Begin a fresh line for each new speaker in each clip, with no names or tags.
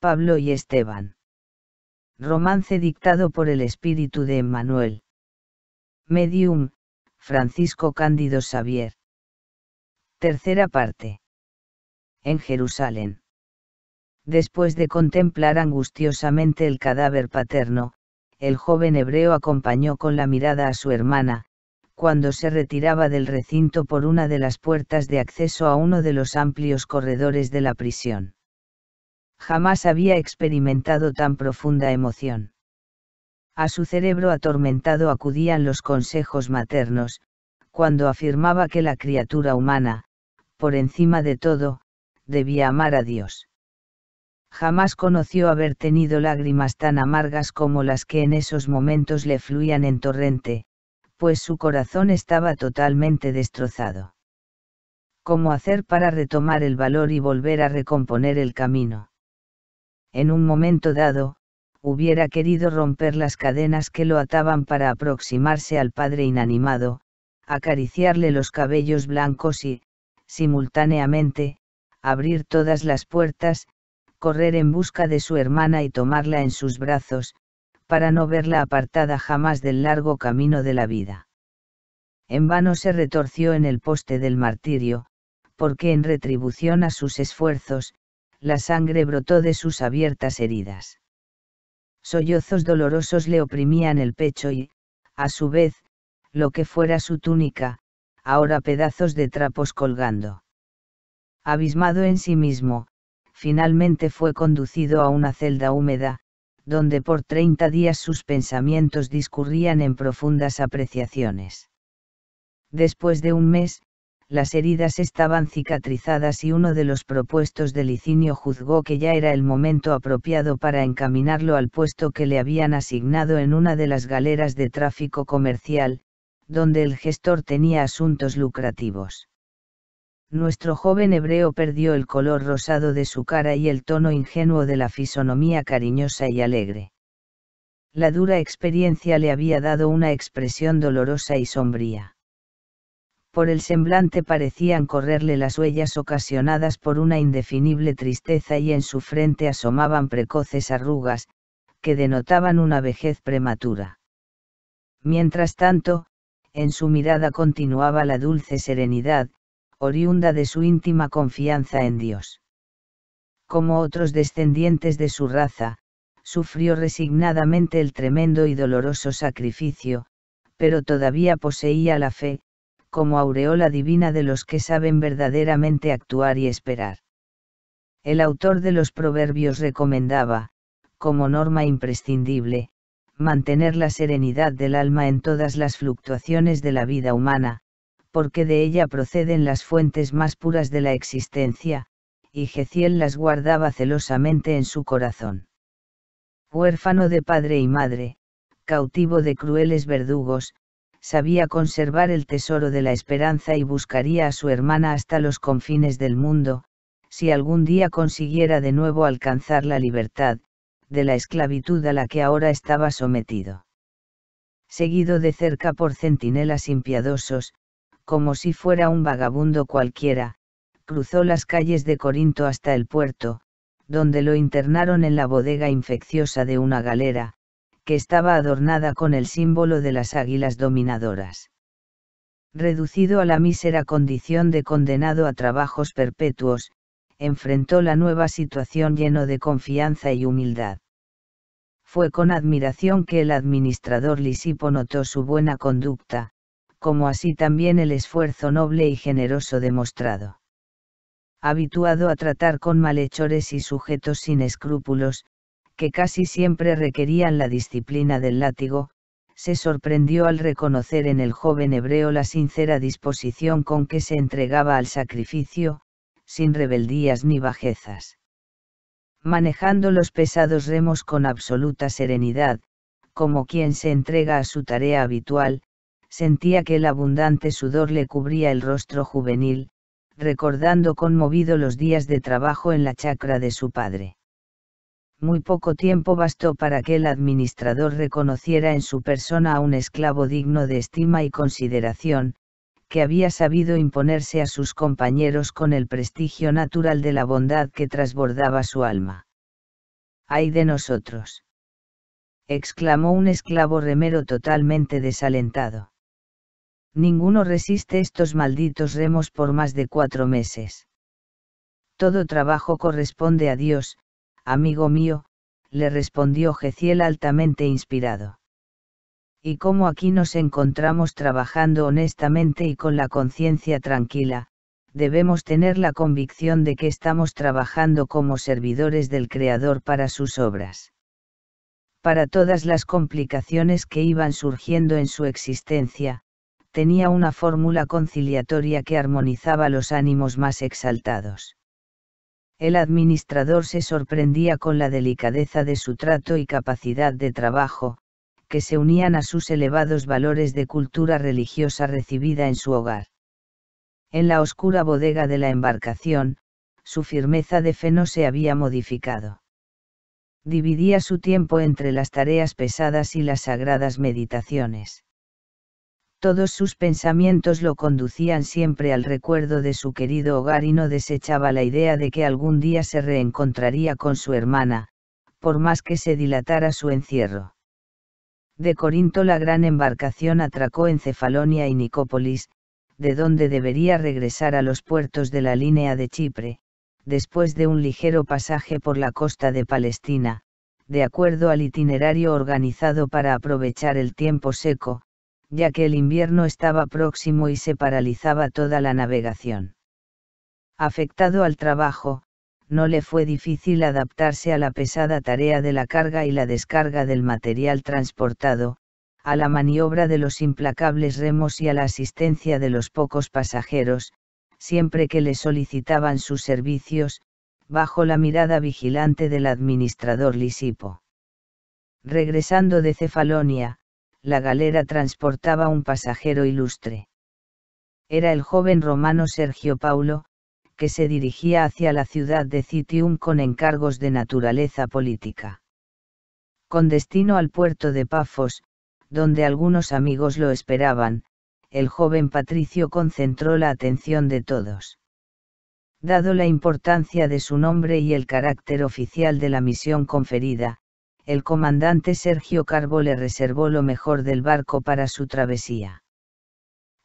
Pablo y Esteban. Romance dictado por el espíritu de Emmanuel. Medium, Francisco Cándido Xavier. Tercera parte. En Jerusalén. Después de contemplar angustiosamente el cadáver paterno, el joven hebreo acompañó con la mirada a su hermana, cuando se retiraba del recinto por una de las puertas de acceso a uno de los amplios corredores de la prisión. Jamás había experimentado tan profunda emoción. A su cerebro atormentado acudían los consejos maternos, cuando afirmaba que la criatura humana, por encima de todo, debía amar a Dios. Jamás conoció haber tenido lágrimas tan amargas como las que en esos momentos le fluían en torrente, pues su corazón estaba totalmente destrozado. ¿Cómo hacer para retomar el valor y volver a recomponer el camino? en un momento dado, hubiera querido romper las cadenas que lo ataban para aproximarse al padre inanimado, acariciarle los cabellos blancos y, simultáneamente, abrir todas las puertas, correr en busca de su hermana y tomarla en sus brazos, para no verla apartada jamás del largo camino de la vida. En vano se retorció en el poste del martirio, porque en retribución a sus esfuerzos, la sangre brotó de sus abiertas heridas. Sollozos dolorosos le oprimían el pecho y, a su vez, lo que fuera su túnica, ahora pedazos de trapos colgando. Abismado en sí mismo, finalmente fue conducido a una celda húmeda, donde por treinta días sus pensamientos discurrían en profundas apreciaciones. Después de un mes, las heridas estaban cicatrizadas y uno de los propuestos de Licinio juzgó que ya era el momento apropiado para encaminarlo al puesto que le habían asignado en una de las galeras de tráfico comercial, donde el gestor tenía asuntos lucrativos. Nuestro joven hebreo perdió el color rosado de su cara y el tono ingenuo de la fisonomía cariñosa y alegre. La dura experiencia le había dado una expresión dolorosa y sombría por el semblante parecían correrle las huellas ocasionadas por una indefinible tristeza y en su frente asomaban precoces arrugas, que denotaban una vejez prematura. Mientras tanto, en su mirada continuaba la dulce serenidad, oriunda de su íntima confianza en Dios. Como otros descendientes de su raza, sufrió resignadamente el tremendo y doloroso sacrificio, pero todavía poseía la fe, como aureola divina de los que saben verdaderamente actuar y esperar. El autor de los proverbios recomendaba, como norma imprescindible, mantener la serenidad del alma en todas las fluctuaciones de la vida humana, porque de ella proceden las fuentes más puras de la existencia, y Geciel las guardaba celosamente en su corazón. Huérfano de padre y madre, cautivo de crueles verdugos, sabía conservar el tesoro de la esperanza y buscaría a su hermana hasta los confines del mundo, si algún día consiguiera de nuevo alcanzar la libertad, de la esclavitud a la que ahora estaba sometido. Seguido de cerca por centinelas impiadosos, como si fuera un vagabundo cualquiera, cruzó las calles de Corinto hasta el puerto, donde lo internaron en la bodega infecciosa de una galera, que estaba adornada con el símbolo de las águilas dominadoras. Reducido a la mísera condición de condenado a trabajos perpetuos, enfrentó la nueva situación lleno de confianza y humildad. Fue con admiración que el administrador Lisipo notó su buena conducta, como así también el esfuerzo noble y generoso demostrado. Habituado a tratar con malhechores y sujetos sin escrúpulos, que casi siempre requerían la disciplina del látigo, se sorprendió al reconocer en el joven hebreo la sincera disposición con que se entregaba al sacrificio, sin rebeldías ni bajezas. Manejando los pesados remos con absoluta serenidad, como quien se entrega a su tarea habitual, sentía que el abundante sudor le cubría el rostro juvenil, recordando conmovido los días de trabajo en la chacra de su padre muy poco tiempo bastó para que el administrador reconociera en su persona a un esclavo digno de estima y consideración, que había sabido imponerse a sus compañeros con el prestigio natural de la bondad que trasbordaba su alma. ¡Ay de nosotros! exclamó un esclavo remero totalmente desalentado. Ninguno resiste estos malditos remos por más de cuatro meses. Todo trabajo corresponde a Dios, Amigo mío, le respondió Geciel altamente inspirado. Y como aquí nos encontramos trabajando honestamente y con la conciencia tranquila, debemos tener la convicción de que estamos trabajando como servidores del Creador para sus obras. Para todas las complicaciones que iban surgiendo en su existencia, tenía una fórmula conciliatoria que armonizaba los ánimos más exaltados. El administrador se sorprendía con la delicadeza de su trato y capacidad de trabajo, que se unían a sus elevados valores de cultura religiosa recibida en su hogar. En la oscura bodega de la embarcación, su firmeza de fe no se había modificado. Dividía su tiempo entre las tareas pesadas y las sagradas meditaciones. Todos sus pensamientos lo conducían siempre al recuerdo de su querido hogar y no desechaba la idea de que algún día se reencontraría con su hermana, por más que se dilatara su encierro. De Corinto la gran embarcación atracó en Cefalonia y Nicópolis, de donde debería regresar a los puertos de la línea de Chipre, después de un ligero pasaje por la costa de Palestina, de acuerdo al itinerario organizado para aprovechar el tiempo seco, ya que el invierno estaba próximo y se paralizaba toda la navegación. Afectado al trabajo, no le fue difícil adaptarse a la pesada tarea de la carga y la descarga del material transportado, a la maniobra de los implacables remos y a la asistencia de los pocos pasajeros, siempre que le solicitaban sus servicios, bajo la mirada vigilante del administrador Lisipo. Regresando de Cefalonia, la galera transportaba un pasajero ilustre. Era el joven romano Sergio Paulo, que se dirigía hacia la ciudad de Citium con encargos de naturaleza política. Con destino al puerto de Pafos, donde algunos amigos lo esperaban, el joven patricio concentró la atención de todos. Dado la importancia de su nombre y el carácter oficial de la misión conferida, el comandante Sergio Carbo le reservó lo mejor del barco para su travesía.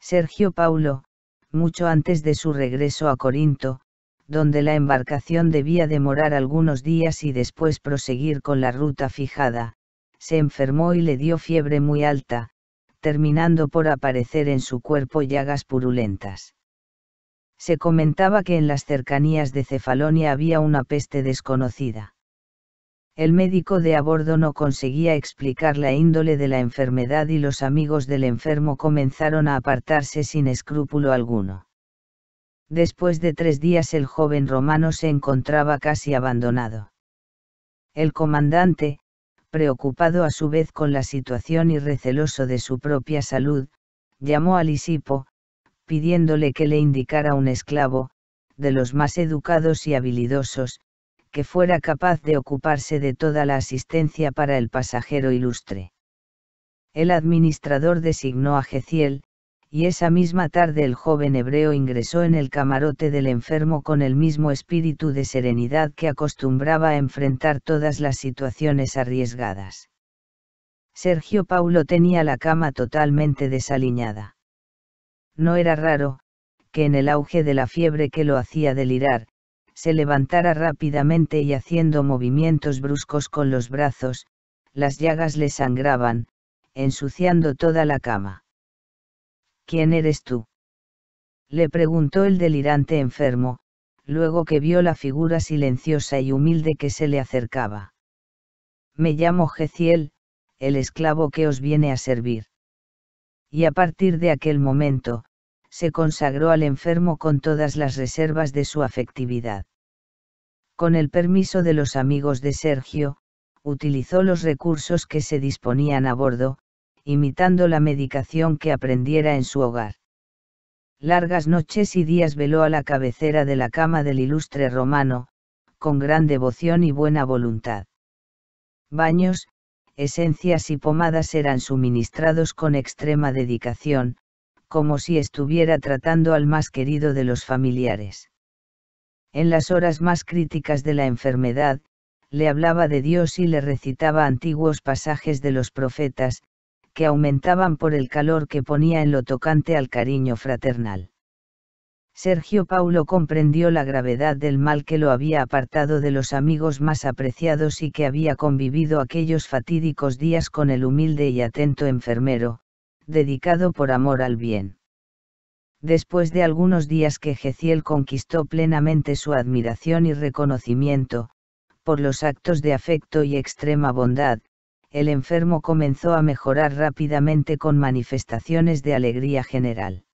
Sergio Paulo, mucho antes de su regreso a Corinto, donde la embarcación debía demorar algunos días y después proseguir con la ruta fijada, se enfermó y le dio fiebre muy alta, terminando por aparecer en su cuerpo llagas purulentas. Se comentaba que en las cercanías de Cefalonia había una peste desconocida el médico de a bordo no conseguía explicar la índole de la enfermedad y los amigos del enfermo comenzaron a apartarse sin escrúpulo alguno. Después de tres días el joven romano se encontraba casi abandonado. El comandante, preocupado a su vez con la situación y receloso de su propia salud, llamó a Lisipo, pidiéndole que le indicara un esclavo, de los más educados y habilidosos, que fuera capaz de ocuparse de toda la asistencia para el pasajero ilustre. El administrador designó a Geciel, y esa misma tarde el joven hebreo ingresó en el camarote del enfermo con el mismo espíritu de serenidad que acostumbraba a enfrentar todas las situaciones arriesgadas. Sergio Paulo tenía la cama totalmente desaliñada. No era raro, que en el auge de la fiebre que lo hacía delirar, se levantara rápidamente y haciendo movimientos bruscos con los brazos, las llagas le sangraban, ensuciando toda la cama. ¿Quién eres tú? le preguntó el delirante enfermo, luego que vio la figura silenciosa y humilde que se le acercaba. Me llamo Geciel, el esclavo que os viene a servir. Y a partir de aquel momento, se consagró al enfermo con todas las reservas de su afectividad. Con el permiso de los amigos de Sergio, utilizó los recursos que se disponían a bordo, imitando la medicación que aprendiera en su hogar. Largas noches y días veló a la cabecera de la cama del ilustre romano, con gran devoción y buena voluntad. Baños, esencias y pomadas eran suministrados con extrema dedicación, como si estuviera tratando al más querido de los familiares. En las horas más críticas de la enfermedad, le hablaba de Dios y le recitaba antiguos pasajes de los profetas, que aumentaban por el calor que ponía en lo tocante al cariño fraternal. Sergio Paulo comprendió la gravedad del mal que lo había apartado de los amigos más apreciados y que había convivido aquellos fatídicos días con el humilde y atento enfermero, dedicado por amor al bien. Después de algunos días que Geciel conquistó plenamente su admiración y reconocimiento, por los actos de afecto y extrema bondad, el enfermo comenzó a mejorar rápidamente con manifestaciones de alegría general.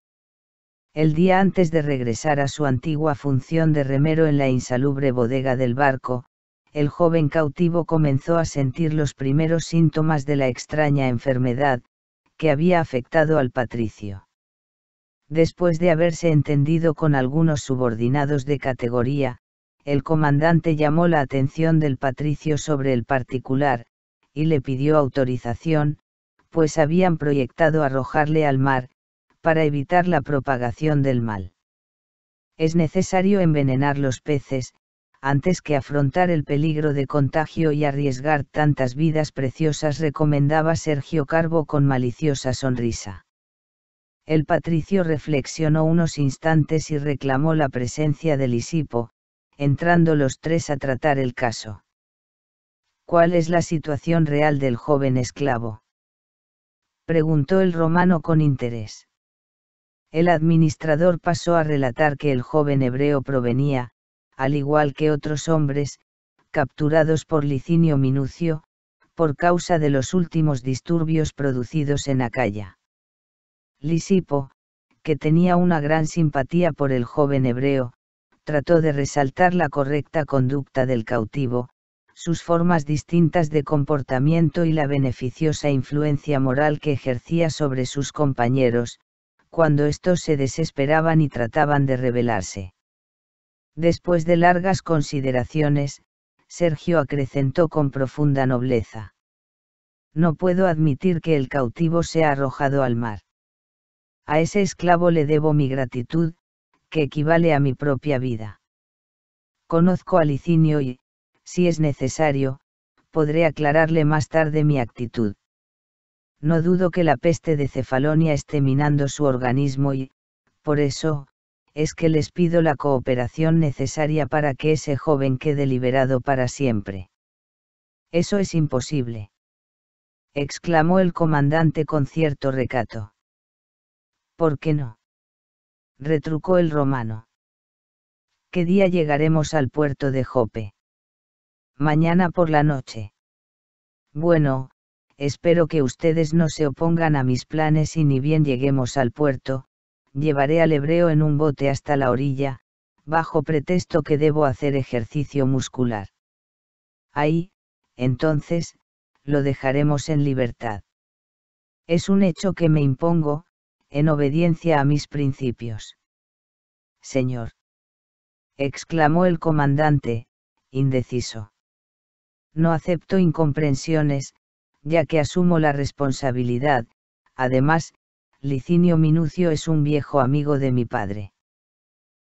El día antes de regresar a su antigua función de remero en la insalubre bodega del barco, el joven cautivo comenzó a sentir los primeros síntomas de la extraña enfermedad, que había afectado al patricio. Después de haberse entendido con algunos subordinados de categoría, el comandante llamó la atención del patricio sobre el particular, y le pidió autorización, pues habían proyectado arrojarle al mar, para evitar la propagación del mal. Es necesario envenenar los peces, antes que afrontar el peligro de contagio y arriesgar tantas vidas preciosas, recomendaba Sergio Carbo con maliciosa sonrisa. El patricio reflexionó unos instantes y reclamó la presencia de Lisipo, entrando los tres a tratar el caso. ¿Cuál es la situación real del joven esclavo? preguntó el romano con interés. El administrador pasó a relatar que el joven hebreo provenía, al igual que otros hombres, capturados por Licinio Minucio, por causa de los últimos disturbios producidos en Acaya. Lisipo, que tenía una gran simpatía por el joven hebreo, trató de resaltar la correcta conducta del cautivo, sus formas distintas de comportamiento y la beneficiosa influencia moral que ejercía sobre sus compañeros, cuando estos se desesperaban y trataban de rebelarse. Después de largas consideraciones, Sergio acrecentó con profunda nobleza. No puedo admitir que el cautivo sea arrojado al mar. A ese esclavo le debo mi gratitud, que equivale a mi propia vida. Conozco a Licinio y, si es necesario, podré aclararle más tarde mi actitud. No dudo que la peste de Cefalonia esté minando su organismo y, por eso, es que les pido la cooperación necesaria para que ese joven quede liberado para siempre. Eso es imposible. exclamó el comandante con cierto recato. ¿Por qué no? retrucó el romano. ¿Qué día llegaremos al puerto de Jope? Mañana por la noche. Bueno, espero que ustedes no se opongan a mis planes y ni bien lleguemos al puerto, llevaré al hebreo en un bote hasta la orilla, bajo pretexto que debo hacer ejercicio muscular. Ahí, entonces, lo dejaremos en libertad. Es un hecho que me impongo, en obediencia a mis principios. Señor. exclamó el comandante, indeciso. No acepto incomprensiones, ya que asumo la responsabilidad, además, Licinio Minucio es un viejo amigo de mi padre.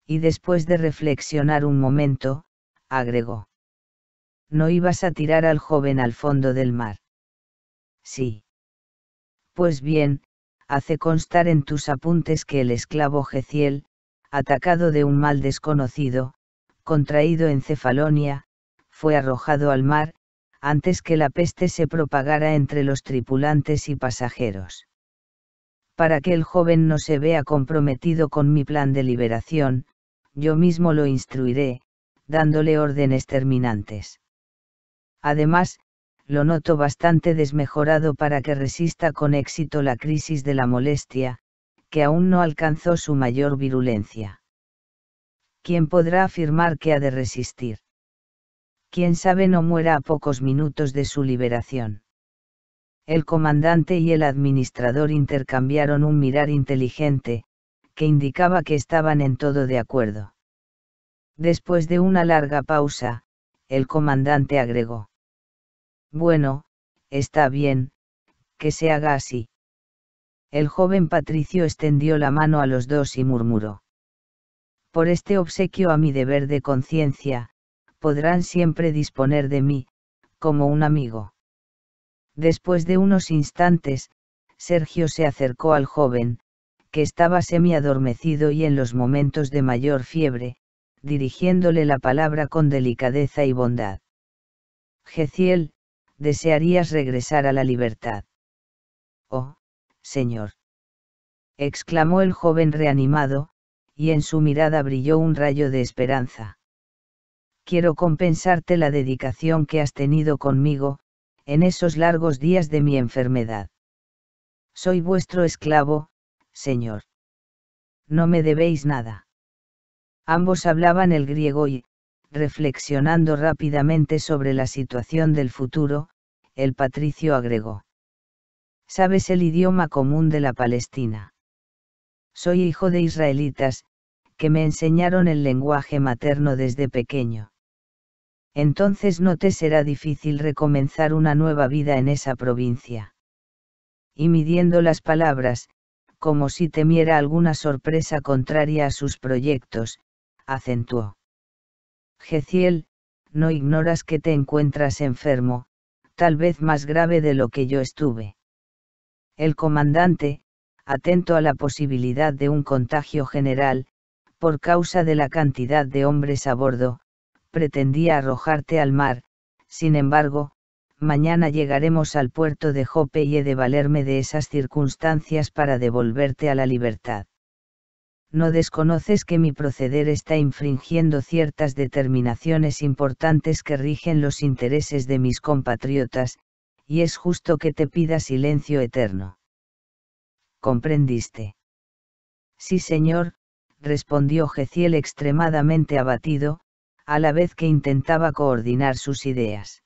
Y después de reflexionar un momento, agregó. ¿No ibas a tirar al joven al fondo del mar? Sí. Pues bien, hace constar en tus apuntes que el esclavo Geciel, atacado de un mal desconocido, contraído en Cefalonia, fue arrojado al mar, antes que la peste se propagara entre los tripulantes y pasajeros para que el joven no se vea comprometido con mi plan de liberación, yo mismo lo instruiré, dándole órdenes terminantes. Además, lo noto bastante desmejorado para que resista con éxito la crisis de la molestia, que aún no alcanzó su mayor virulencia. ¿Quién podrá afirmar que ha de resistir? ¿Quién sabe no muera a pocos minutos de su liberación? El comandante y el administrador intercambiaron un mirar inteligente, que indicaba que estaban en todo de acuerdo. Después de una larga pausa, el comandante agregó. Bueno, está bien, que se haga así. El joven patricio extendió la mano a los dos y murmuró. Por este obsequio a mi deber de conciencia, podrán siempre disponer de mí, como un amigo. Después de unos instantes, Sergio se acercó al joven, que estaba semiadormecido y en los momentos de mayor fiebre, dirigiéndole la palabra con delicadeza y bondad. Geciel, desearías regresar a la libertad. Oh, señor. exclamó el joven reanimado, y en su mirada brilló un rayo de esperanza. Quiero compensarte la dedicación que has tenido conmigo, en esos largos días de mi enfermedad. Soy vuestro esclavo, Señor. No me debéis nada. Ambos hablaban el griego y, reflexionando rápidamente sobre la situación del futuro, el patricio agregó. Sabes el idioma común de la Palestina. Soy hijo de israelitas, que me enseñaron el lenguaje materno desde pequeño entonces no te será difícil recomenzar una nueva vida en esa provincia. Y midiendo las palabras, como si temiera alguna sorpresa contraria a sus proyectos, acentuó. Jeciel, no ignoras que te encuentras enfermo, tal vez más grave de lo que yo estuve. El comandante, atento a la posibilidad de un contagio general, por causa de la cantidad de hombres a bordo, pretendía arrojarte al mar, sin embargo, mañana llegaremos al puerto de Jope y he de valerme de esas circunstancias para devolverte a la libertad. No desconoces que mi proceder está infringiendo ciertas determinaciones importantes que rigen los intereses de mis compatriotas, y es justo que te pida silencio eterno. ¿Comprendiste? Sí, señor, respondió Geciel extremadamente abatido, a la vez que intentaba coordinar sus ideas.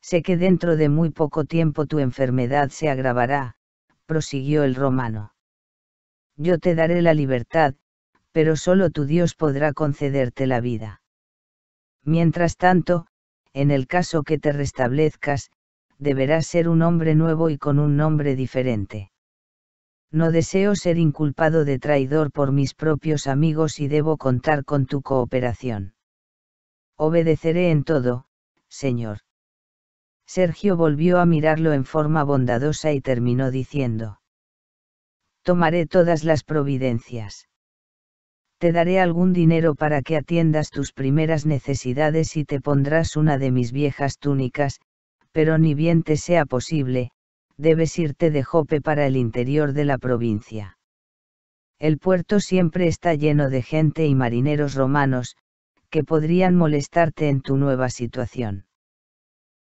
Sé que dentro de muy poco tiempo tu enfermedad se agravará, prosiguió el romano. Yo te daré la libertad, pero solo tu Dios podrá concederte la vida. Mientras tanto, en el caso que te restablezcas, deberás ser un hombre nuevo y con un nombre diferente. No deseo ser inculpado de traidor por mis propios amigos y debo contar con tu cooperación. Obedeceré en todo, Señor. Sergio volvió a mirarlo en forma bondadosa y terminó diciendo. Tomaré todas las providencias. Te daré algún dinero para que atiendas tus primeras necesidades y te pondrás una de mis viejas túnicas, pero ni bien te sea posible, debes irte de Jope para el interior de la provincia. El puerto siempre está lleno de gente y marineros romanos, que podrían molestarte en tu nueva situación.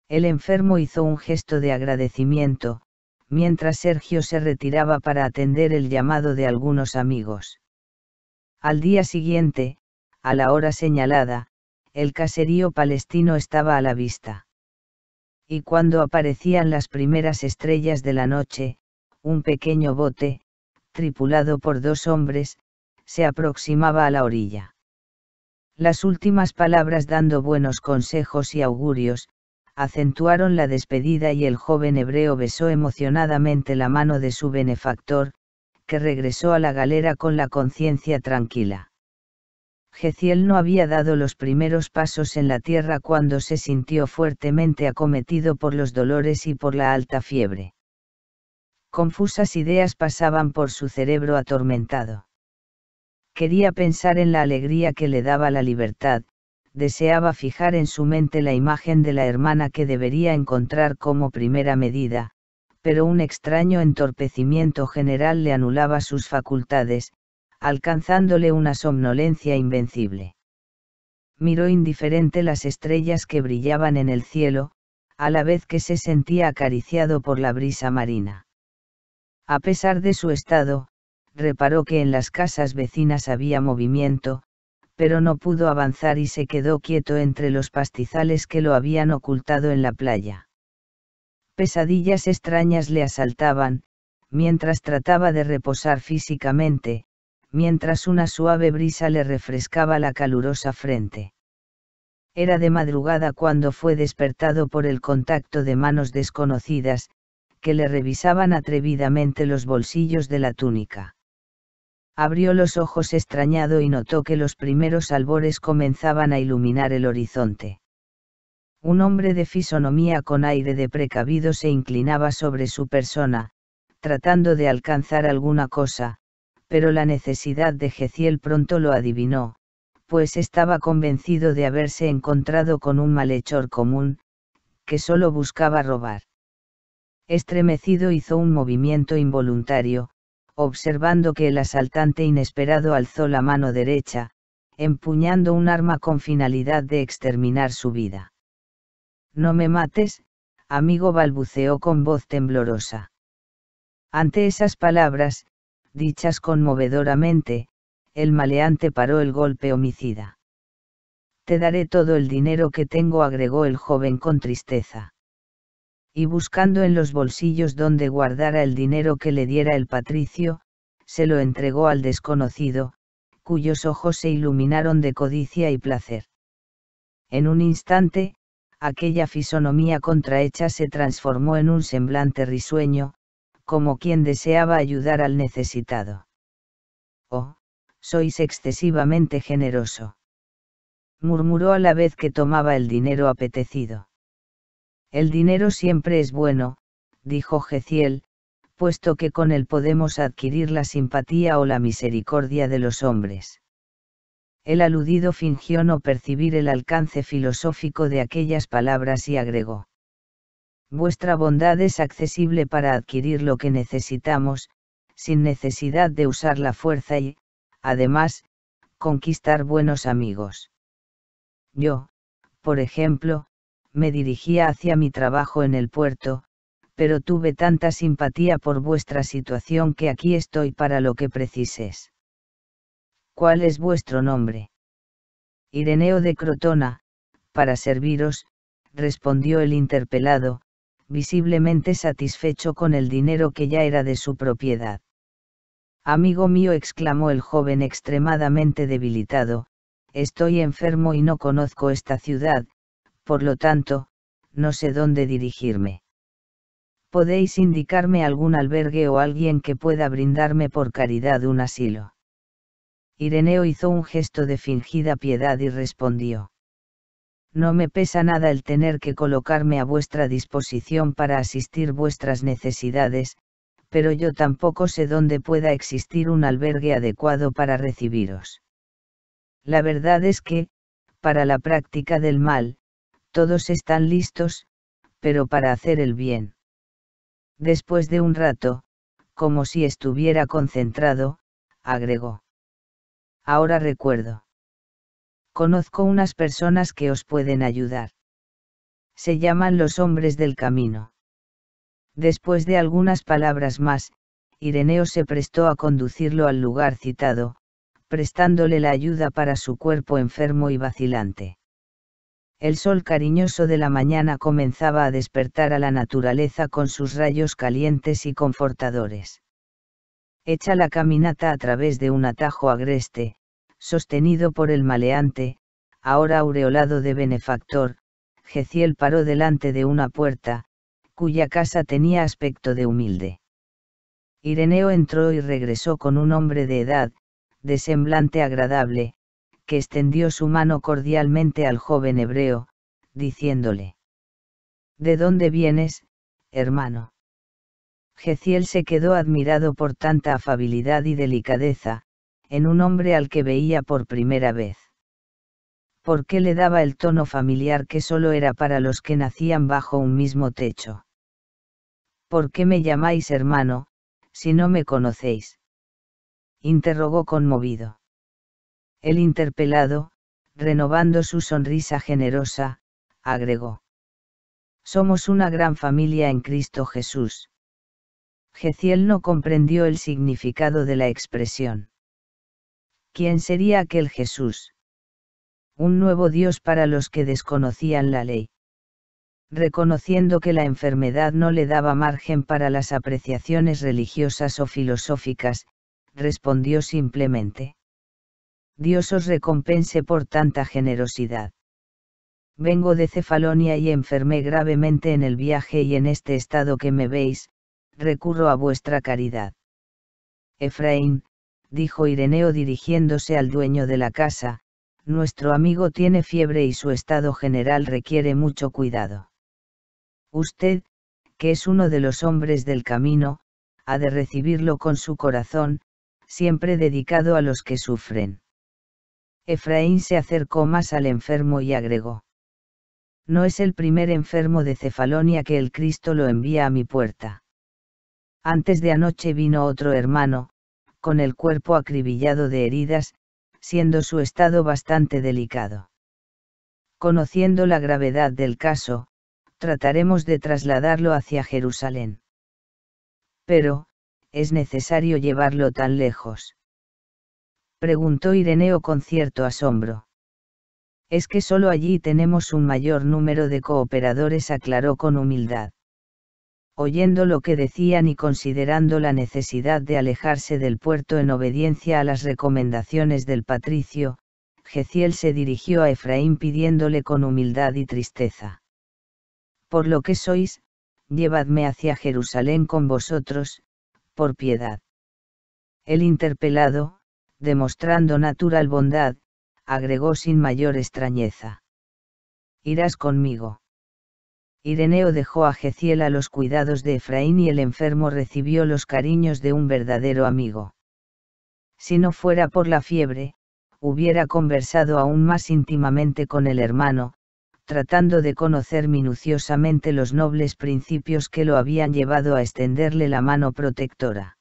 El enfermo hizo un gesto de agradecimiento, mientras Sergio se retiraba para atender el llamado de algunos amigos. Al día siguiente, a la hora señalada, el caserío palestino estaba a la vista. Y cuando aparecían las primeras estrellas de la noche, un pequeño bote, tripulado por dos hombres, se aproximaba a la orilla. Las últimas palabras dando buenos consejos y augurios, acentuaron la despedida y el joven hebreo besó emocionadamente la mano de su benefactor, que regresó a la galera con la conciencia tranquila. Geciel no había dado los primeros pasos en la tierra cuando se sintió fuertemente acometido por los dolores y por la alta fiebre. Confusas ideas pasaban por su cerebro atormentado. Quería pensar en la alegría que le daba la libertad, deseaba fijar en su mente la imagen de la hermana que debería encontrar como primera medida, pero un extraño entorpecimiento general le anulaba sus facultades, alcanzándole una somnolencia invencible. Miró indiferente las estrellas que brillaban en el cielo, a la vez que se sentía acariciado por la brisa marina. A pesar de su estado, reparó que en las casas vecinas había movimiento, pero no pudo avanzar y se quedó quieto entre los pastizales que lo habían ocultado en la playa. Pesadillas extrañas le asaltaban, mientras trataba de reposar físicamente, mientras una suave brisa le refrescaba la calurosa frente. Era de madrugada cuando fue despertado por el contacto de manos desconocidas, que le revisaban atrevidamente los bolsillos de la túnica abrió los ojos extrañado y notó que los primeros albores comenzaban a iluminar el horizonte. Un hombre de fisonomía con aire de precavido se inclinaba sobre su persona, tratando de alcanzar alguna cosa, pero la necesidad de Geciel pronto lo adivinó, pues estaba convencido de haberse encontrado con un malhechor común, que solo buscaba robar. Estremecido hizo un movimiento involuntario, observando que el asaltante inesperado alzó la mano derecha, empuñando un arma con finalidad de exterminar su vida. No me mates, amigo balbuceó con voz temblorosa. Ante esas palabras, dichas conmovedoramente, el maleante paró el golpe homicida. Te daré todo el dinero que tengo, agregó el joven con tristeza y buscando en los bolsillos donde guardara el dinero que le diera el patricio, se lo entregó al desconocido, cuyos ojos se iluminaron de codicia y placer. En un instante, aquella fisonomía contrahecha se transformó en un semblante risueño, como quien deseaba ayudar al necesitado. Oh, sois excesivamente generoso. murmuró a la vez que tomaba el dinero apetecido. El dinero siempre es bueno, dijo Geciel, puesto que con él podemos adquirir la simpatía o la misericordia de los hombres. El aludido fingió no percibir el alcance filosófico de aquellas palabras y agregó. Vuestra bondad es accesible para adquirir lo que necesitamos, sin necesidad de usar la fuerza y, además, conquistar buenos amigos. Yo, por ejemplo, me dirigía hacia mi trabajo en el puerto, pero tuve tanta simpatía por vuestra situación que aquí estoy para lo que precises. ¿Cuál es vuestro nombre? Ireneo de Crotona, para serviros, respondió el interpelado, visiblemente satisfecho con el dinero que ya era de su propiedad. Amigo mío, exclamó el joven extremadamente debilitado, estoy enfermo y no conozco esta ciudad, por lo tanto, no sé dónde dirigirme. ¿Podéis indicarme algún albergue o alguien que pueda brindarme por caridad un asilo? Ireneo hizo un gesto de fingida piedad y respondió. No me pesa nada el tener que colocarme a vuestra disposición para asistir vuestras necesidades, pero yo tampoco sé dónde pueda existir un albergue adecuado para recibiros. La verdad es que, para la práctica del mal, todos están listos, pero para hacer el bien. Después de un rato, como si estuviera concentrado, agregó. Ahora recuerdo. Conozco unas personas que os pueden ayudar. Se llaman los hombres del camino. Después de algunas palabras más, Ireneo se prestó a conducirlo al lugar citado, prestándole la ayuda para su cuerpo enfermo y vacilante. El sol cariñoso de la mañana comenzaba a despertar a la naturaleza con sus rayos calientes y confortadores. Hecha la caminata a través de un atajo agreste, sostenido por el maleante, ahora aureolado de benefactor, Geciel paró delante de una puerta, cuya casa tenía aspecto de humilde. Ireneo entró y regresó con un hombre de edad, de semblante agradable, que extendió su mano cordialmente al joven hebreo, diciéndole, ¿De dónde vienes, hermano? Geciel se quedó admirado por tanta afabilidad y delicadeza, en un hombre al que veía por primera vez. ¿Por qué le daba el tono familiar que solo era para los que nacían bajo un mismo techo? ¿Por qué me llamáis hermano, si no me conocéis? interrogó conmovido. El interpelado, renovando su sonrisa generosa, agregó. Somos una gran familia en Cristo Jesús. Jeciel no comprendió el significado de la expresión. ¿Quién sería aquel Jesús? Un nuevo Dios para los que desconocían la ley. Reconociendo que la enfermedad no le daba margen para las apreciaciones religiosas o filosóficas, respondió simplemente. Dios os recompense por tanta generosidad. Vengo de Cefalonia y enfermé gravemente en el viaje y en este estado que me veis, recurro a vuestra caridad. Efraín, dijo Ireneo dirigiéndose al dueño de la casa, nuestro amigo tiene fiebre y su estado general requiere mucho cuidado. Usted, que es uno de los hombres del camino, ha de recibirlo con su corazón, siempre dedicado a los que sufren. Efraín se acercó más al enfermo y agregó. No es el primer enfermo de cefalonia que el Cristo lo envía a mi puerta. Antes de anoche vino otro hermano, con el cuerpo acribillado de heridas, siendo su estado bastante delicado. Conociendo la gravedad del caso, trataremos de trasladarlo hacia Jerusalén. Pero, es necesario llevarlo tan lejos preguntó Ireneo con cierto asombro. Es que solo allí tenemos un mayor número de cooperadores, aclaró con humildad. Oyendo lo que decían y considerando la necesidad de alejarse del puerto en obediencia a las recomendaciones del patricio, Geciel se dirigió a Efraín pidiéndole con humildad y tristeza. Por lo que sois, llevadme hacia Jerusalén con vosotros, por piedad. El interpelado, demostrando natural bondad, agregó sin mayor extrañeza. Irás conmigo. Ireneo dejó a Geciel a los cuidados de Efraín y el enfermo recibió los cariños de un verdadero amigo. Si no fuera por la fiebre, hubiera conversado aún más íntimamente con el hermano, tratando de conocer minuciosamente los nobles principios que lo habían llevado a extenderle la mano protectora.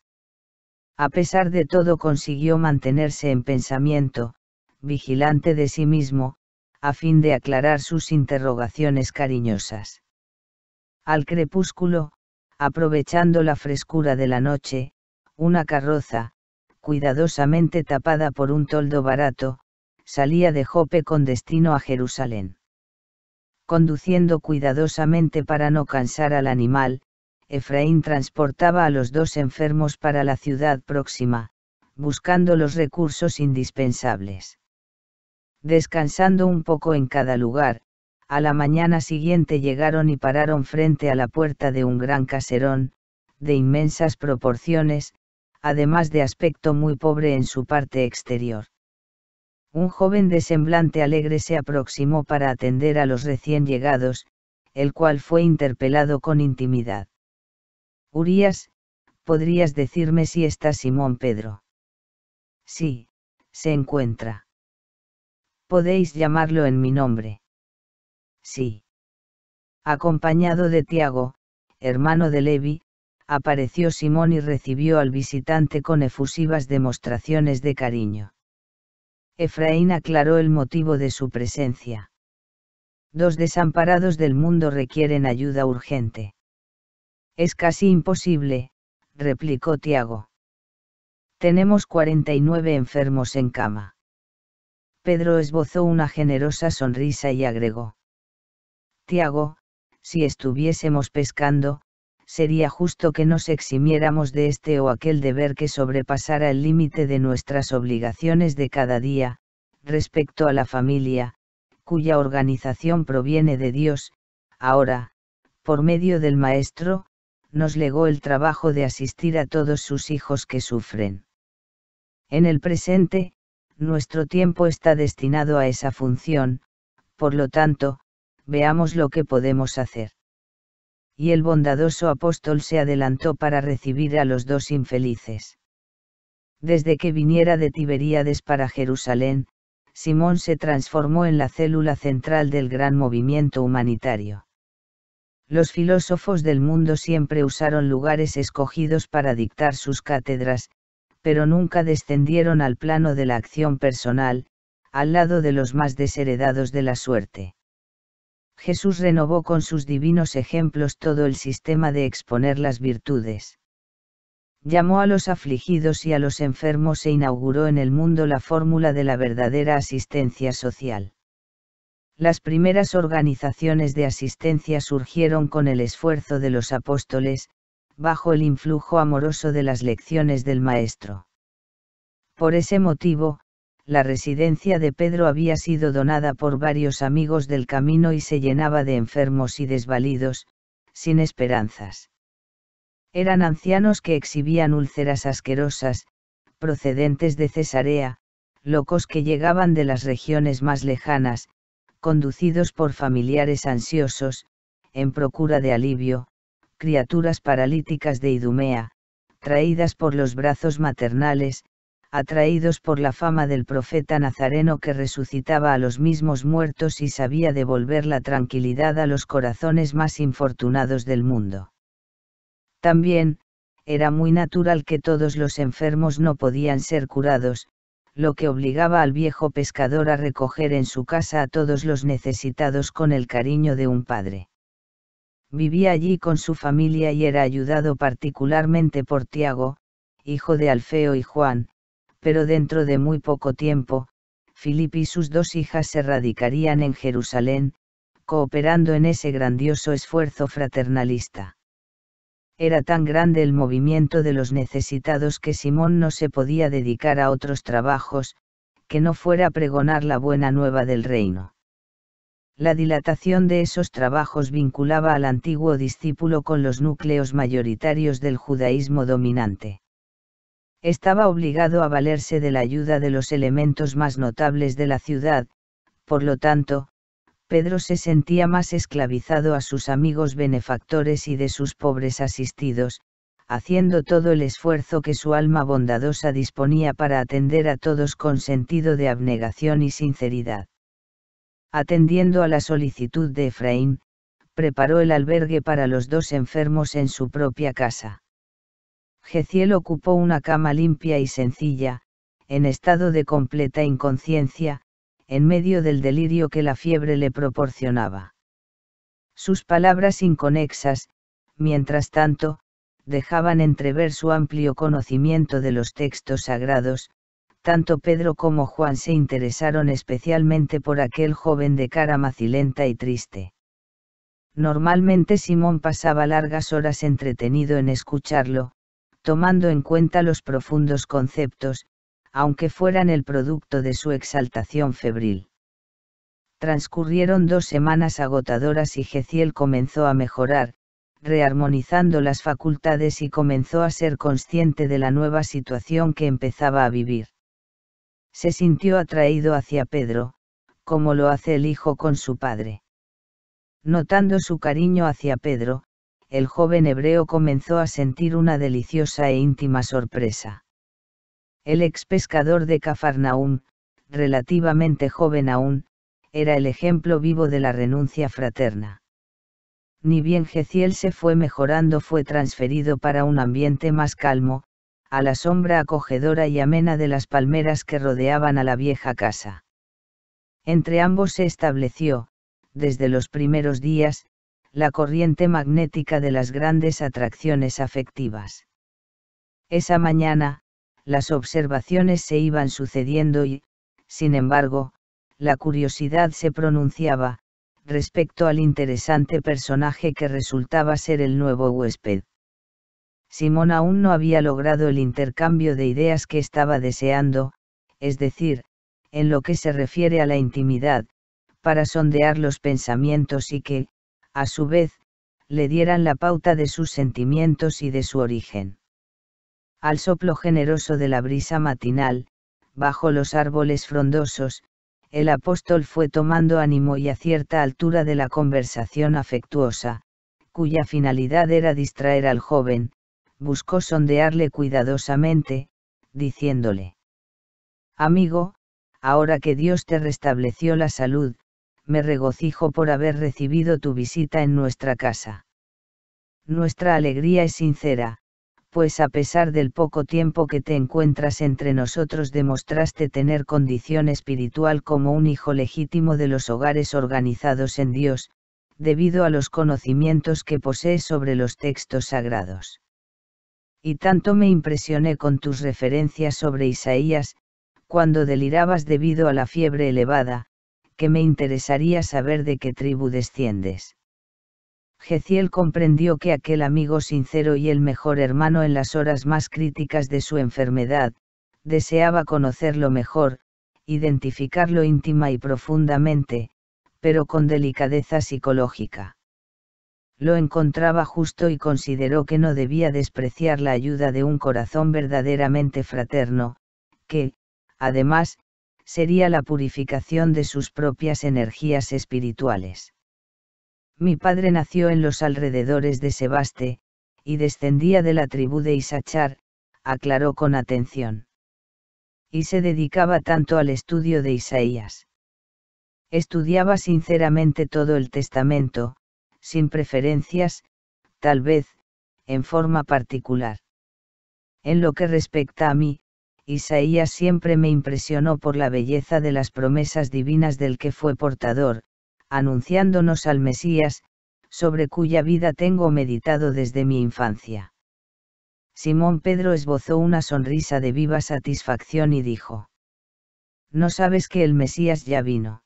A pesar de todo consiguió mantenerse en pensamiento, vigilante de sí mismo, a fin de aclarar sus interrogaciones cariñosas. Al crepúsculo, aprovechando la frescura de la noche, una carroza, cuidadosamente tapada por un toldo barato, salía de Jope con destino a Jerusalén. Conduciendo cuidadosamente para no cansar al animal, Efraín transportaba a los dos enfermos para la ciudad próxima, buscando los recursos indispensables. Descansando un poco en cada lugar, a la mañana siguiente llegaron y pararon frente a la puerta de un gran caserón, de inmensas proporciones, además de aspecto muy pobre en su parte exterior. Un joven de semblante alegre se aproximó para atender a los recién llegados, el cual fue interpelado con intimidad. Urias, podrías decirme si está Simón Pedro. Sí, se encuentra. Podéis llamarlo en mi nombre. Sí. Acompañado de Tiago, hermano de Levi, apareció Simón y recibió al visitante con efusivas demostraciones de cariño. Efraín aclaró el motivo de su presencia. Dos desamparados del mundo requieren ayuda urgente. Es casi imposible, replicó Tiago. Tenemos 49 enfermos en cama. Pedro esbozó una generosa sonrisa y agregó. Tiago, si estuviésemos pescando, sería justo que nos eximiéramos de este o aquel deber que sobrepasara el límite de nuestras obligaciones de cada día, respecto a la familia, cuya organización proviene de Dios, ahora, por medio del Maestro, nos legó el trabajo de asistir a todos sus hijos que sufren. En el presente, nuestro tiempo está destinado a esa función, por lo tanto, veamos lo que podemos hacer. Y el bondadoso apóstol se adelantó para recibir a los dos infelices. Desde que viniera de Tiberíades para Jerusalén, Simón se transformó en la célula central del gran movimiento humanitario los filósofos del mundo siempre usaron lugares escogidos para dictar sus cátedras, pero nunca descendieron al plano de la acción personal, al lado de los más desheredados de la suerte. Jesús renovó con sus divinos ejemplos todo el sistema de exponer las virtudes. Llamó a los afligidos y a los enfermos e inauguró en el mundo la fórmula de la verdadera asistencia social. Las primeras organizaciones de asistencia surgieron con el esfuerzo de los apóstoles, bajo el influjo amoroso de las lecciones del Maestro. Por ese motivo, la residencia de Pedro había sido donada por varios amigos del camino y se llenaba de enfermos y desvalidos, sin esperanzas. Eran ancianos que exhibían úlceras asquerosas, procedentes de Cesarea, locos que llegaban de las regiones más lejanas, conducidos por familiares ansiosos, en procura de alivio, criaturas paralíticas de Idumea, traídas por los brazos maternales, atraídos por la fama del profeta nazareno que resucitaba a los mismos muertos y sabía devolver la tranquilidad a los corazones más infortunados del mundo. También, era muy natural que todos los enfermos no podían ser curados, lo que obligaba al viejo pescador a recoger en su casa a todos los necesitados con el cariño de un padre. Vivía allí con su familia y era ayudado particularmente por Tiago, hijo de Alfeo y Juan, pero dentro de muy poco tiempo, Filip y sus dos hijas se radicarían en Jerusalén, cooperando en ese grandioso esfuerzo fraternalista. Era tan grande el movimiento de los necesitados que Simón no se podía dedicar a otros trabajos, que no fuera pregonar la buena nueva del reino. La dilatación de esos trabajos vinculaba al antiguo discípulo con los núcleos mayoritarios del judaísmo dominante. Estaba obligado a valerse de la ayuda de los elementos más notables de la ciudad, por lo tanto, Pedro se sentía más esclavizado a sus amigos benefactores y de sus pobres asistidos, haciendo todo el esfuerzo que su alma bondadosa disponía para atender a todos con sentido de abnegación y sinceridad. Atendiendo a la solicitud de Efraín, preparó el albergue para los dos enfermos en su propia casa. Geciel ocupó una cama limpia y sencilla, en estado de completa inconsciencia, en medio del delirio que la fiebre le proporcionaba. Sus palabras inconexas, mientras tanto, dejaban entrever su amplio conocimiento de los textos sagrados, tanto Pedro como Juan se interesaron especialmente por aquel joven de cara macilenta y triste. Normalmente Simón pasaba largas horas entretenido en escucharlo, tomando en cuenta los profundos conceptos, aunque fueran el producto de su exaltación febril. Transcurrieron dos semanas agotadoras y Geciel comenzó a mejorar, rearmonizando las facultades y comenzó a ser consciente de la nueva situación que empezaba a vivir. Se sintió atraído hacia Pedro, como lo hace el hijo con su padre. Notando su cariño hacia Pedro, el joven hebreo comenzó a sentir una deliciosa e íntima sorpresa. El ex pescador de Cafarnaum, relativamente joven aún, era el ejemplo vivo de la renuncia fraterna. Ni bien Geciel se fue mejorando, fue transferido para un ambiente más calmo, a la sombra acogedora y amena de las palmeras que rodeaban a la vieja casa. Entre ambos se estableció, desde los primeros días, la corriente magnética de las grandes atracciones afectivas. Esa mañana, las observaciones se iban sucediendo y, sin embargo, la curiosidad se pronunciaba, respecto al interesante personaje que resultaba ser el nuevo huésped. Simón aún no había logrado el intercambio de ideas que estaba deseando, es decir, en lo que se refiere a la intimidad, para sondear los pensamientos y que, a su vez, le dieran la pauta de sus sentimientos y de su origen al soplo generoso de la brisa matinal, bajo los árboles frondosos, el apóstol fue tomando ánimo y a cierta altura de la conversación afectuosa, cuya finalidad era distraer al joven, buscó sondearle cuidadosamente, diciéndole, Amigo, ahora que Dios te restableció la salud, me regocijo por haber recibido tu visita en nuestra casa. Nuestra alegría es sincera, pues a pesar del poco tiempo que te encuentras entre nosotros demostraste tener condición espiritual como un hijo legítimo de los hogares organizados en Dios, debido a los conocimientos que posees sobre los textos sagrados. Y tanto me impresioné con tus referencias sobre Isaías, cuando delirabas debido a la fiebre elevada, que me interesaría saber de qué tribu desciendes. Jeciel comprendió que aquel amigo sincero y el mejor hermano en las horas más críticas de su enfermedad, deseaba conocerlo mejor, identificarlo íntima y profundamente, pero con delicadeza psicológica. Lo encontraba justo y consideró que no debía despreciar la ayuda de un corazón verdaderamente fraterno, que, además, sería la purificación de sus propias energías espirituales. Mi padre nació en los alrededores de Sebaste, y descendía de la tribu de Isachar, aclaró con atención. Y se dedicaba tanto al estudio de Isaías. Estudiaba sinceramente todo el testamento, sin preferencias, tal vez, en forma particular. En lo que respecta a mí, Isaías siempre me impresionó por la belleza de las promesas divinas del que fue portador, anunciándonos al Mesías, sobre cuya vida tengo meditado desde mi infancia. Simón Pedro esbozó una sonrisa de viva satisfacción y dijo. No sabes que el Mesías ya vino.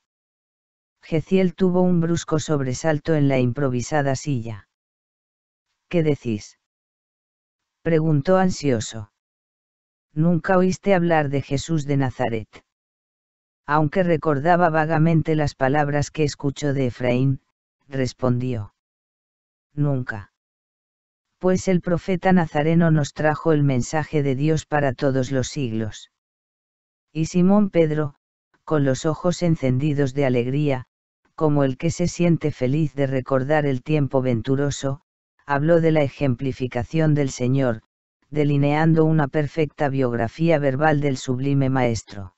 Geciel tuvo un brusco sobresalto en la improvisada silla. ¿Qué decís? preguntó ansioso. Nunca oíste hablar de Jesús de Nazaret aunque recordaba vagamente las palabras que escuchó de Efraín, respondió. Nunca. Pues el profeta nazareno nos trajo el mensaje de Dios para todos los siglos. Y Simón Pedro, con los ojos encendidos de alegría, como el que se siente feliz de recordar el tiempo venturoso, habló de la ejemplificación del Señor, delineando una perfecta biografía verbal del sublime Maestro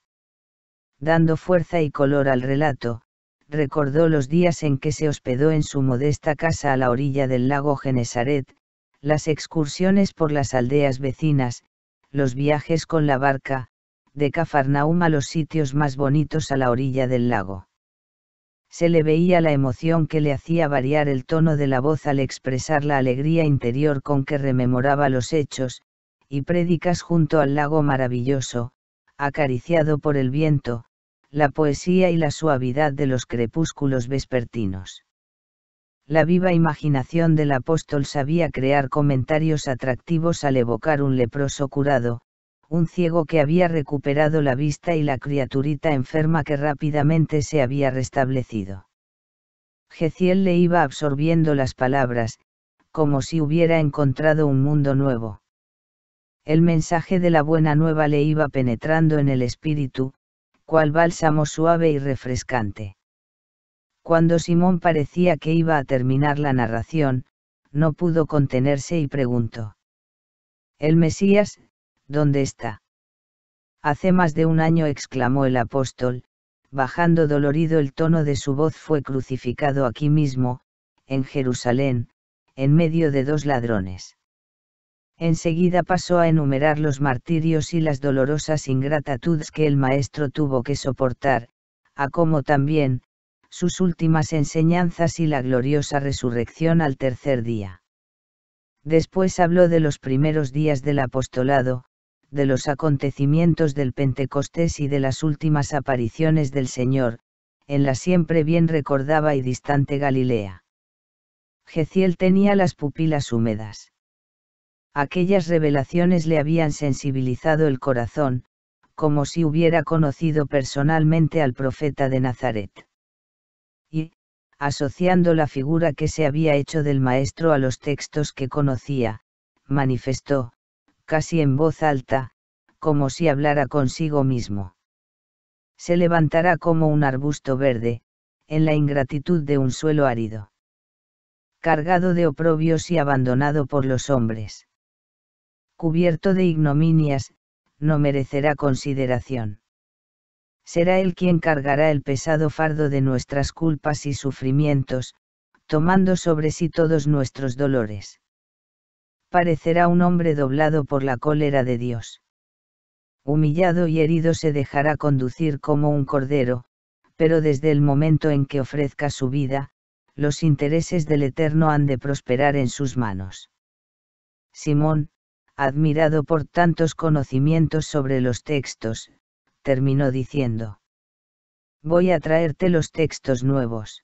dando fuerza y color al relato, recordó los días en que se hospedó en su modesta casa a la orilla del lago Genesaret, las excursiones por las aldeas vecinas, los viajes con la barca, de Cafarnaum a los sitios más bonitos a la orilla del lago. Se le veía la emoción que le hacía variar el tono de la voz al expresar la alegría interior con que rememoraba los hechos, y prédicas junto al lago maravilloso, acariciado por el viento, la poesía y la suavidad de los crepúsculos vespertinos. La viva imaginación del apóstol sabía crear comentarios atractivos al evocar un leproso curado, un ciego que había recuperado la vista y la criaturita enferma que rápidamente se había restablecido. Jeciel le iba absorbiendo las palabras, como si hubiera encontrado un mundo nuevo. El mensaje de la buena nueva le iba penetrando en el espíritu, cual bálsamo suave y refrescante. Cuando Simón parecía que iba a terminar la narración, no pudo contenerse y preguntó. El Mesías, ¿dónde está? Hace más de un año exclamó el apóstol, bajando dolorido el tono de su voz fue crucificado aquí mismo, en Jerusalén, en medio de dos ladrones enseguida pasó a enumerar los martirios y las dolorosas ingratitudes que el maestro tuvo que soportar, a como también, sus últimas enseñanzas y la gloriosa resurrección al tercer día. Después habló de los primeros días del apostolado, de los acontecimientos del Pentecostés y de las últimas apariciones del Señor, en la siempre bien recordada y distante Galilea. Jeciel tenía las pupilas húmedas aquellas revelaciones le habían sensibilizado el corazón, como si hubiera conocido personalmente al profeta de Nazaret. Y, asociando la figura que se había hecho del maestro a los textos que conocía, manifestó, casi en voz alta, como si hablara consigo mismo. Se levantará como un arbusto verde, en la ingratitud de un suelo árido. Cargado de oprobios y abandonado por los hombres cubierto de ignominias, no merecerá consideración. Será Él quien cargará el pesado fardo de nuestras culpas y sufrimientos, tomando sobre sí todos nuestros dolores. Parecerá un hombre doblado por la cólera de Dios. Humillado y herido se dejará conducir como un cordero, pero desde el momento en que ofrezca su vida, los intereses del Eterno han de prosperar en sus manos. Simón, admirado por tantos conocimientos sobre los textos, terminó diciendo. Voy a traerte los textos nuevos.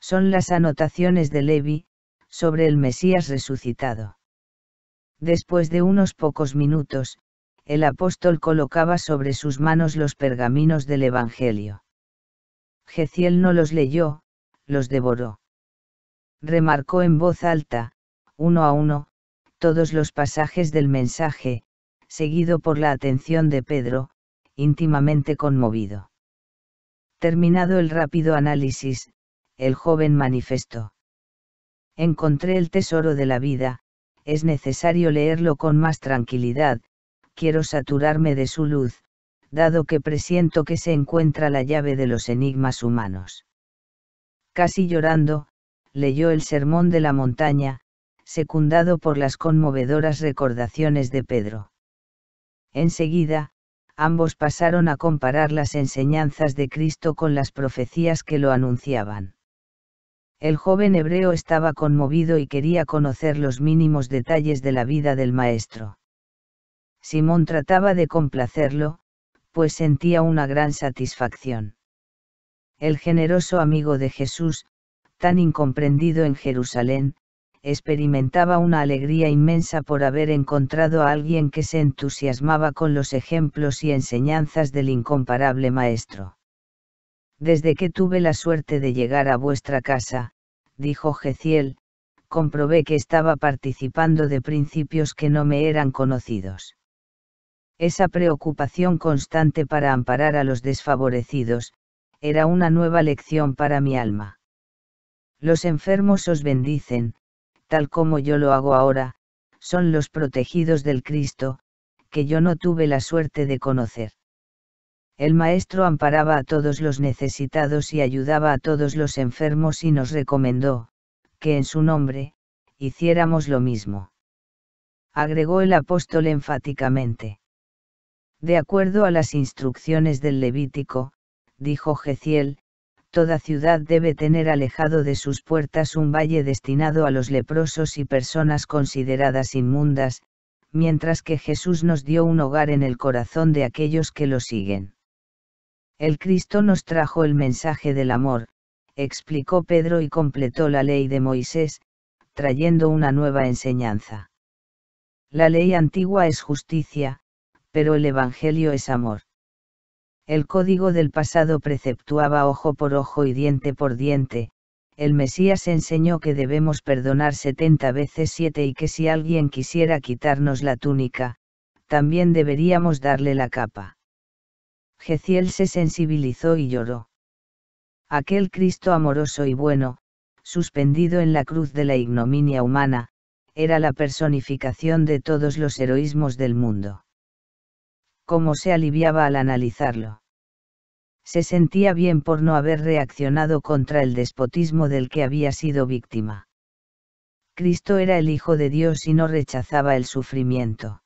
Son las anotaciones de Levi, sobre el Mesías resucitado. Después de unos pocos minutos, el apóstol colocaba sobre sus manos los pergaminos del Evangelio. Geciel no los leyó, los devoró. Remarcó en voz alta, uno a uno, todos los pasajes del mensaje, seguido por la atención de Pedro, íntimamente conmovido. Terminado el rápido análisis, el joven manifestó. Encontré el tesoro de la vida, es necesario leerlo con más tranquilidad, quiero saturarme de su luz, dado que presiento que se encuentra la llave de los enigmas humanos. Casi llorando, leyó el Sermón de la Montaña, secundado por las conmovedoras recordaciones de Pedro. Enseguida, ambos pasaron a comparar las enseñanzas de Cristo con las profecías que lo anunciaban. El joven hebreo estaba conmovido y quería conocer los mínimos detalles de la vida del maestro. Simón trataba de complacerlo, pues sentía una gran satisfacción. El generoso amigo de Jesús, tan incomprendido en Jerusalén, experimentaba una alegría inmensa por haber encontrado a alguien que se entusiasmaba con los ejemplos y enseñanzas del incomparable maestro. Desde que tuve la suerte de llegar a vuestra casa, dijo Geciel, comprobé que estaba participando de principios que no me eran conocidos. Esa preocupación constante para amparar a los desfavorecidos, era una nueva lección para mi alma. Los enfermos os bendicen, tal como yo lo hago ahora, son los protegidos del Cristo, que yo no tuve la suerte de conocer. El Maestro amparaba a todos los necesitados y ayudaba a todos los enfermos y nos recomendó, que en su nombre, hiciéramos lo mismo. Agregó el apóstol enfáticamente. De acuerdo a las instrucciones del Levítico, dijo Geciel toda ciudad debe tener alejado de sus puertas un valle destinado a los leprosos y personas consideradas inmundas, mientras que Jesús nos dio un hogar en el corazón de aquellos que lo siguen. El Cristo nos trajo el mensaje del amor, explicó Pedro y completó la ley de Moisés, trayendo una nueva enseñanza. La ley antigua es justicia, pero el Evangelio es amor. El código del pasado preceptuaba ojo por ojo y diente por diente, el Mesías enseñó que debemos perdonar setenta veces siete y que si alguien quisiera quitarnos la túnica, también deberíamos darle la capa. Jeciel se sensibilizó y lloró. Aquel Cristo amoroso y bueno, suspendido en la cruz de la ignominia humana, era la personificación de todos los heroísmos del mundo cómo se aliviaba al analizarlo. Se sentía bien por no haber reaccionado contra el despotismo del que había sido víctima. Cristo era el Hijo de Dios y no rechazaba el sufrimiento.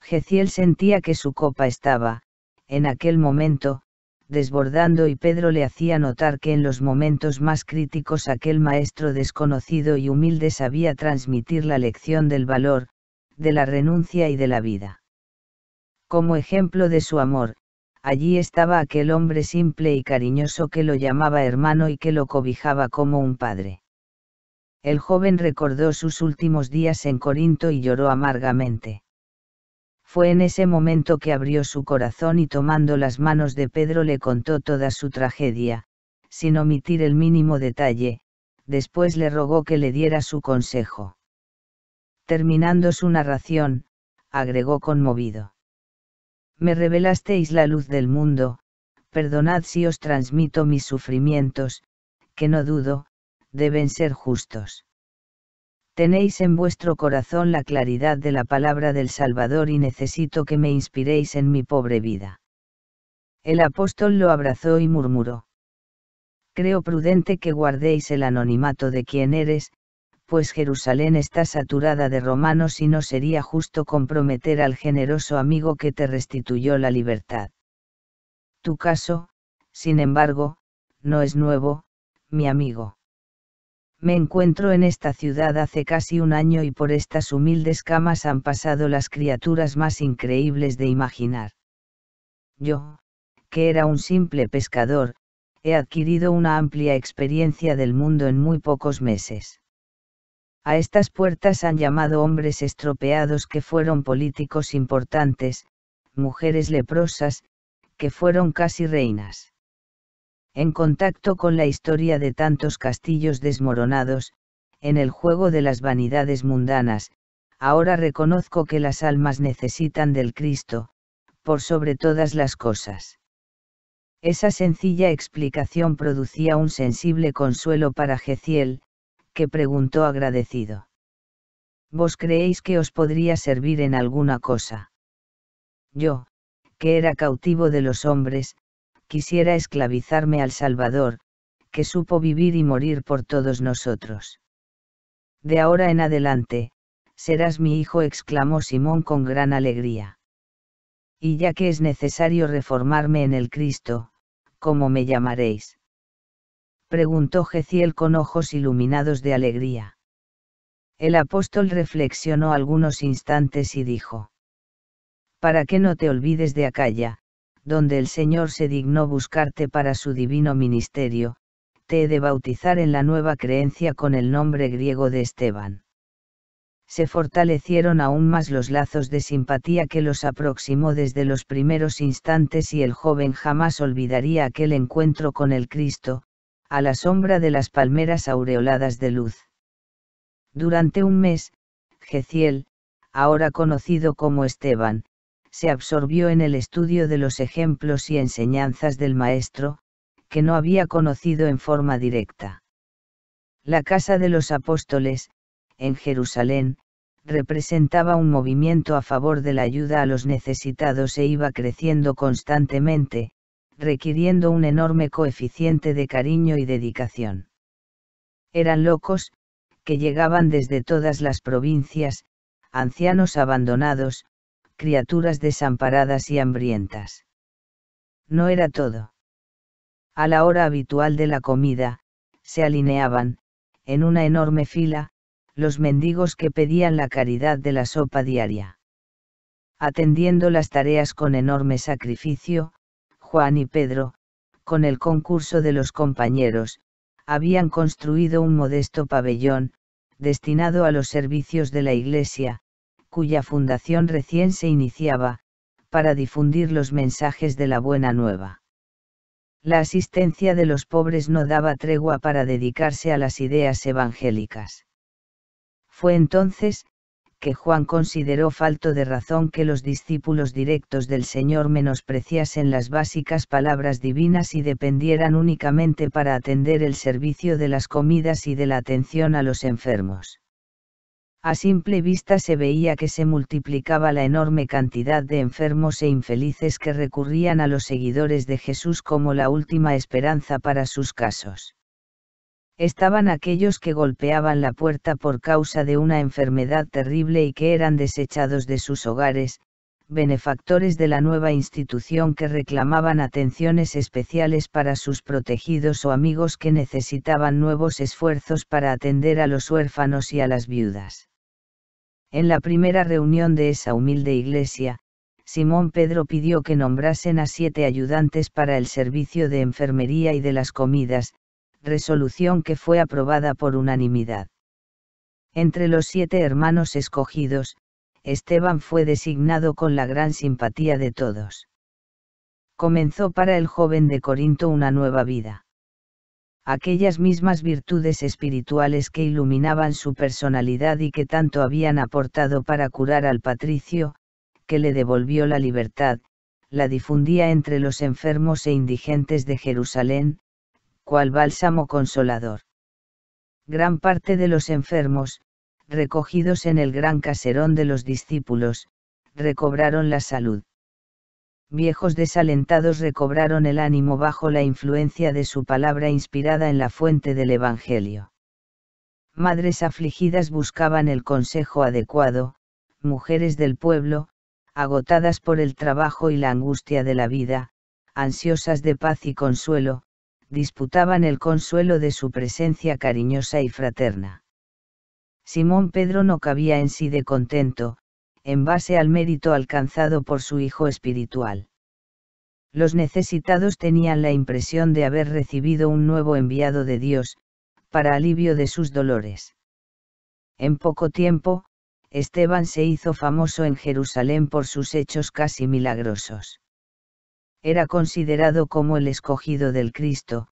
Jeciel sentía que su copa estaba, en aquel momento, desbordando y Pedro le hacía notar que en los momentos más críticos aquel maestro desconocido y humilde sabía transmitir la lección del valor, de la renuncia y de la vida como ejemplo de su amor, allí estaba aquel hombre simple y cariñoso que lo llamaba hermano y que lo cobijaba como un padre. El joven recordó sus últimos días en Corinto y lloró amargamente. Fue en ese momento que abrió su corazón y tomando las manos de Pedro le contó toda su tragedia, sin omitir el mínimo detalle, después le rogó que le diera su consejo. Terminando su narración, agregó conmovido. Me revelasteis la luz del mundo, perdonad si os transmito mis sufrimientos, que no dudo, deben ser justos. Tenéis en vuestro corazón la claridad de la palabra del Salvador y necesito que me inspiréis en mi pobre vida. El apóstol lo abrazó y murmuró. Creo prudente que guardéis el anonimato de quien eres, pues Jerusalén está saturada de romanos y no sería justo comprometer al generoso amigo que te restituyó la libertad. Tu caso, sin embargo, no es nuevo, mi amigo. Me encuentro en esta ciudad hace casi un año y por estas humildes camas han pasado las criaturas más increíbles de imaginar. Yo, que era un simple pescador, he adquirido una amplia experiencia del mundo en muy pocos meses a estas puertas han llamado hombres estropeados que fueron políticos importantes, mujeres leprosas, que fueron casi reinas. En contacto con la historia de tantos castillos desmoronados, en el juego de las vanidades mundanas, ahora reconozco que las almas necesitan del Cristo, por sobre todas las cosas. Esa sencilla explicación producía un sensible consuelo para Geciel, que preguntó agradecido. ¿Vos creéis que os podría servir en alguna cosa? Yo, que era cautivo de los hombres, quisiera esclavizarme al Salvador, que supo vivir y morir por todos nosotros. De ahora en adelante, serás mi hijo, exclamó Simón con gran alegría. Y ya que es necesario reformarme en el Cristo, ¿cómo me llamaréis? preguntó Geciel con ojos iluminados de alegría. El apóstol reflexionó algunos instantes y dijo, Para que no te olvides de Acaya, donde el Señor se dignó buscarte para su divino ministerio, te he de bautizar en la nueva creencia con el nombre griego de Esteban. Se fortalecieron aún más los lazos de simpatía que los aproximó desde los primeros instantes y el joven jamás olvidaría aquel encuentro con el Cristo, a la sombra de las palmeras aureoladas de luz. Durante un mes, Geciel, ahora conocido como Esteban, se absorbió en el estudio de los ejemplos y enseñanzas del maestro, que no había conocido en forma directa. La Casa de los Apóstoles, en Jerusalén, representaba un movimiento a favor de la ayuda a los necesitados e iba creciendo constantemente, requiriendo un enorme coeficiente de cariño y dedicación. Eran locos, que llegaban desde todas las provincias, ancianos abandonados, criaturas desamparadas y hambrientas. No era todo. A la hora habitual de la comida, se alineaban, en una enorme fila, los mendigos que pedían la caridad de la sopa diaria. Atendiendo las tareas con enorme sacrificio, Juan y Pedro, con el concurso de los compañeros, habían construido un modesto pabellón, destinado a los servicios de la Iglesia, cuya fundación recién se iniciaba, para difundir los mensajes de la buena nueva. La asistencia de los pobres no daba tregua para dedicarse a las ideas evangélicas. Fue entonces, que Juan consideró falto de razón que los discípulos directos del Señor menospreciasen las básicas palabras divinas y dependieran únicamente para atender el servicio de las comidas y de la atención a los enfermos. A simple vista se veía que se multiplicaba la enorme cantidad de enfermos e infelices que recurrían a los seguidores de Jesús como la última esperanza para sus casos estaban aquellos que golpeaban la puerta por causa de una enfermedad terrible y que eran desechados de sus hogares, benefactores de la nueva institución que reclamaban atenciones especiales para sus protegidos o amigos que necesitaban nuevos esfuerzos para atender a los huérfanos y a las viudas. En la primera reunión de esa humilde iglesia, Simón Pedro pidió que nombrasen a siete ayudantes para el servicio de enfermería y de las comidas, resolución que fue aprobada por unanimidad. Entre los siete hermanos escogidos, Esteban fue designado con la gran simpatía de todos. Comenzó para el joven de Corinto una nueva vida. Aquellas mismas virtudes espirituales que iluminaban su personalidad y que tanto habían aportado para curar al patricio, que le devolvió la libertad, la difundía entre los enfermos e indigentes de Jerusalén, al bálsamo consolador. Gran parte de los enfermos, recogidos en el gran caserón de los discípulos, recobraron la salud. Viejos desalentados recobraron el ánimo bajo la influencia de su palabra inspirada en la fuente del Evangelio. Madres afligidas buscaban el consejo adecuado, mujeres del pueblo, agotadas por el trabajo y la angustia de la vida, ansiosas de paz y consuelo, disputaban el consuelo de su presencia cariñosa y fraterna. Simón Pedro no cabía en sí de contento, en base al mérito alcanzado por su hijo espiritual. Los necesitados tenían la impresión de haber recibido un nuevo enviado de Dios, para alivio de sus dolores. En poco tiempo, Esteban se hizo famoso en Jerusalén por sus hechos casi milagrosos era considerado como el escogido del Cristo,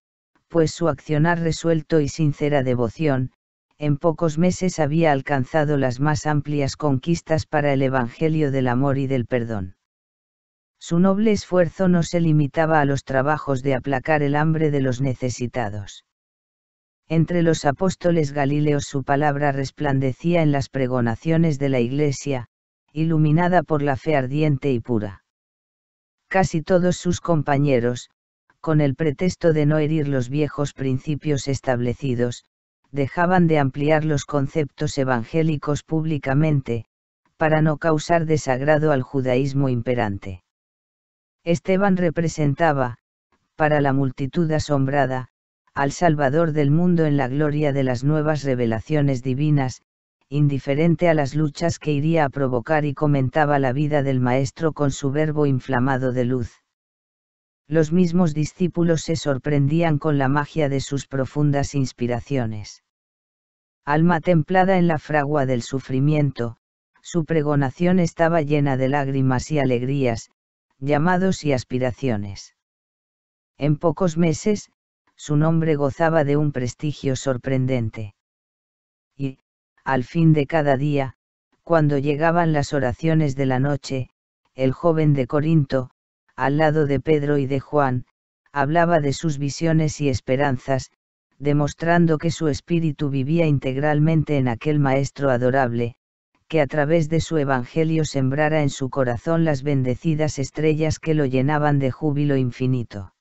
pues su accionar resuelto y sincera devoción, en pocos meses había alcanzado las más amplias conquistas para el Evangelio del Amor y del Perdón. Su noble esfuerzo no se limitaba a los trabajos de aplacar el hambre de los necesitados. Entre los apóstoles galileos su palabra resplandecía en las pregonaciones de la Iglesia, iluminada por la fe ardiente y pura casi todos sus compañeros, con el pretexto de no herir los viejos principios establecidos, dejaban de ampliar los conceptos evangélicos públicamente, para no causar desagrado al judaísmo imperante. Esteban representaba, para la multitud asombrada, al Salvador del mundo en la gloria de las nuevas revelaciones divinas, indiferente a las luchas que iría a provocar y comentaba la vida del maestro con su verbo inflamado de luz. Los mismos discípulos se sorprendían con la magia de sus profundas inspiraciones. Alma templada en la fragua del sufrimiento, su pregonación estaba llena de lágrimas y alegrías, llamados y aspiraciones. En pocos meses, su nombre gozaba de un prestigio sorprendente. Y, al fin de cada día, cuando llegaban las oraciones de la noche, el joven de Corinto, al lado de Pedro y de Juan, hablaba de sus visiones y esperanzas, demostrando que su espíritu vivía integralmente en aquel Maestro adorable, que a través de su Evangelio sembrara en su corazón las bendecidas estrellas que lo llenaban de júbilo infinito.